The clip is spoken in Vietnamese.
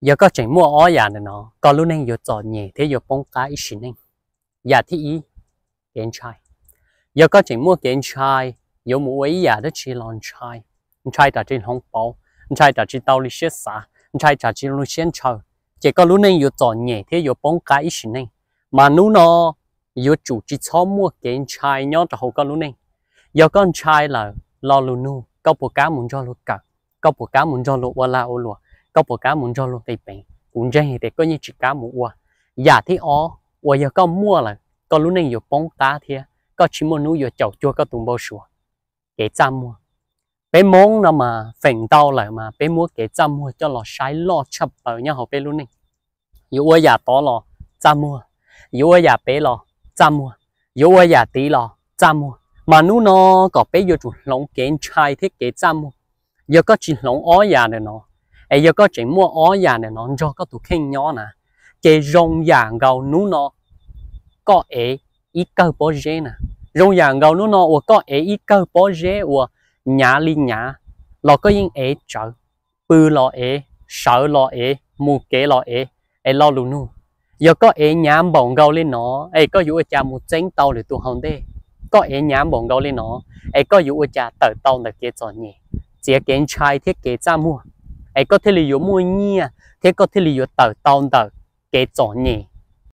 giờ có chuyện mua ó già này nó có lúc nên giờ chọn nhẹ thế giờ bông cái xin nên nhà thì ý kiến trai giờ có chuyện mua kiến chai, giờ mua ấy giờ đó chỉ lon trai trai ta trên hong bao trai ta chỉ tao đi xét xã trai ta chỉ luôn xét chờ chỉ có lúc nên giờ chọn nhẹ thế giờ bông cái xin nên mà nú nó giờ chủ chỉ cho mua kiến chai, nhớ cho hậu có lúc nên giờ con chai là lo luôn nu có bộ cá muốn cho lúc cả có bộ cá muốn cho lúc qua la ô lụa có bộ cá muốn cho luôn thì bèn cũng dễ thì có như chỉ cá muốn qua giả dạ thì ó qua giờ có mua là có lúc này giờ bóng cá thì có chỉ mua núi giờ chậu chua có tùng bao sủa cái trăm mua bé món nó mà phèn tao lại mà bé mua cái trăm mua cho lò sái lo chập ở nhà họ bé luôn này giờ qua giả to lò trăm mua giờ qua giả bé lò trăm mua giờ qua giả tí lò trăm mua mà nó nó có bé giờ chủ lồng kén chai thiết kế trăm mua giờ có chỉ lồng ó giả này nó ấy giờ có chỉ mua ó già này nó cho có tụ khen nhỏ nè cái rong già gầu nú nó có ấy ít cơ bó dễ nè rong già gầu nú nó có ấy ít cơ bó dễ của nhà li nhà lọ có yên ấy chợ bự lọ ấy sợ lọ ấy mù kế lọ ấy ấy lo luôn nú giờ có ấy nhám bỏng gầu lên nó ấy có dụ cha một tránh tàu để tụ hồng đê có ấy nhám bỏng gầu lên nó ấy có dụ cha tờ tàu để kia cho nhỉ chỉ kiến trai thiết kế ra mua ai có thể lý do mua nhia à. thế có thể lý do tờ tòn tờ cái chỗ nhỉ